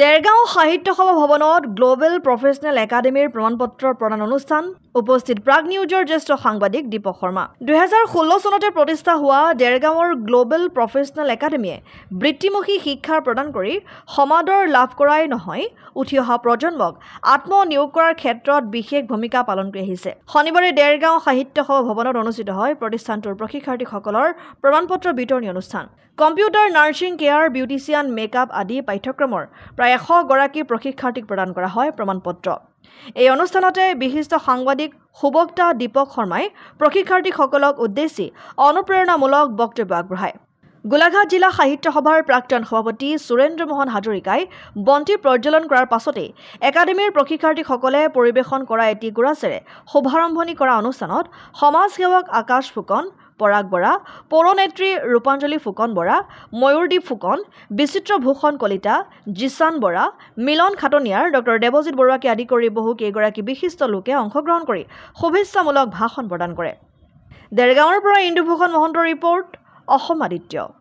দেৰগাঁও সাহিত্য সভা ভৱনত গ্ল'বেল প্ৰফেচনেল একাডেমীৰ প্ৰমাণ পত্ৰ প্ৰদান অনুষ্ঠান উপস্থিত প্ৰাগ নিউজৰ জ্যেষ্ঠ সাংবাদিক দীপক শৰ্মা দুহেজাৰ ষোল্ল চনতে প্ৰতিষ্ঠা হোৱা দেৰগাঁৱৰ গ্ল'বেল প্ৰফেচনেল একাডেমীয়ে বৃত্তিমুখী শিক্ষা প্ৰদান কৰি সমাদৰ লাভ কৰাই নহয় উঠি অহা প্ৰজন্মক আত্মনিয়োগ কৰাৰ ক্ষেত্ৰত বিশেষ ভূমিকা পালন কৰি আহিছে শনিবাৰে দেৰগাঁও সাহিত্য সভা ভৱনত অনুষ্ঠিত হয় প্ৰতিষ্ঠানটোৰ প্ৰশিক্ষাৰ্থীসকলৰ প্ৰমাণ পত্ৰ বিতৰণী অনুষ্ঠান computer nursing care beautician makeup আদি পাঠ্যক্ৰমৰ প্ৰায় এশগৰাকী প্ৰশিক্ষাৰ্থীক প্ৰদান কৰা হয় প্ৰমাণ পত্ৰ এই অনুষ্ঠানতে বিশিষ্ট সাংবাদিক সুবক্তা দীপক শৰ্মাই প্ৰশিক্ষাৰ্থীসকলক উদ্দেশ্যি অনুপ্ৰেৰণামূলক বক্তব্য আগবঢ়ায় গোলাঘাট জিলা সাহিত্য সভাৰ প্ৰাক্তন সভাপতি সুৰেন্দ্ৰ মোহন হাজৰিকাই বন্তি প্ৰজ্বলন কৰাৰ পাছতেই একাডেমীৰ প্ৰশিক্ষাৰ্থীসকলে পৰিৱেশন কৰা এটি গুৰাচেৰে শুভাৰম্ভণি কৰা অনুষ্ঠানত সমাজসেৱক আকাশ ফুকন পৰাগ বৰা পৌৰনেত্ৰী ৰূপাঞ্জলি ফুকন বৰা ময়ুৰদ্বীপ ফুকন বিচিত্ৰ ভূষণ কলিতা জিচান বৰা মিলন খাটনিয়াৰ ডক্টৰ দেৱজিৎ বৰুৱাকে আদি কৰি বহু কেইগৰাকী বিশিষ্ট লোকে অংশগ্ৰহণ কৰি শুভেচ্ছামূলক ভাষণ প্ৰদান কৰে দেৰগাঁৱৰ পৰা ইন্দুভূষণ মহন্তৰ ৰিপৰ্ট অসম আদিত্য